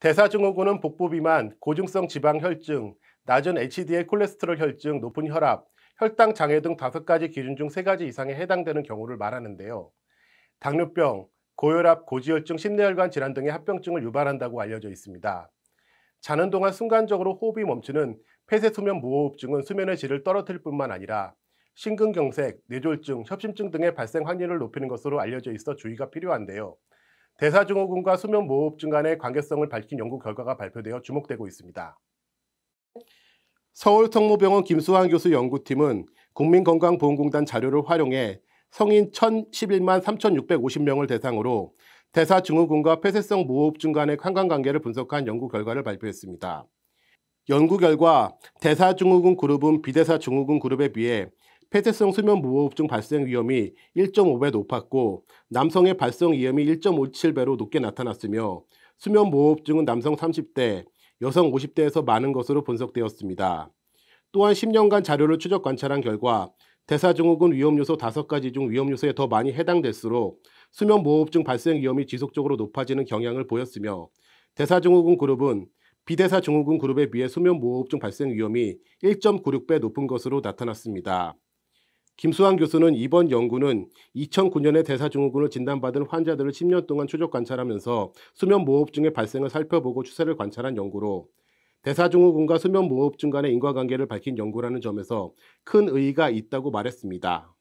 대사증후군은 복부 비만, 고증성 지방 혈증, 낮은 HDL 콜레스테롤 혈증, 높은 혈압, 혈당 장애 등 다섯 가지 기준 중 세 가지 이상에 해당되는 경우를 말하는데요. 당뇨병, 고혈압, 고지혈증, 심내혈관 질환 등의 합병증을 유발한다고 알려져 있습니다. 자는 동안 순간적으로 호흡이 멈추는 폐쇄소면 무호흡증은 수면의 질을 떨어뜨릴 뿐만 아니라 심근경색, 뇌졸중, 협심증 등의 발생 확률을 높이는 것으로 알려져 있어 주의가 필요한데요. 대사증후군과 수면 모호흡증 간의 관계성을 밝힌 연구 결과가 발표되어 주목되고 있습니다. 서울성모병원 김수환 교수 연구팀은 국민건강보험공단 자료를 활용해 성인 1,011만 3,650명을 대상으로 대사증후군과 폐쇄성 모호흡증 간의 상관관계를 분석한 연구 결과를 발표했습니다. 연구 결과 대사증후군 그룹은 비대사증후군 그룹에 비해 폐쇄성 수면 무호흡증 발생 위험이 1.5배 높았고 남성의 발생 위험이 1.57배로 높게 나타났으며 수면 무호흡증은 남성 30대, 여성 50대에서 많은 것으로 분석되었습니다. 또한 10년간 자료를 추적 관찰한 결과 대사증후군 위험요소 5가지 중 위험요소에 더 많이 해당될수록 수면 무호흡증 발생 위험이 지속적으로 높아지는 경향을 보였으며 대사증후군 그룹은 비대사증후군 그룹에 비해 수면 무호흡증 발생 위험이 1.96배 높은 것으로 나타났습니다. 김수환 교수는 이번 연구는 2009년에 대사증후군을 진단받은 환자들을 10년 동안 추적 관찰하면서 수면 무호흡증의 발생을 살펴보고 추세를 관찰한 연구로 대사증후군과 수면 무호흡증 간의 인과관계를 밝힌 연구라는 점에서 큰 의의가 있다고 말했습니다.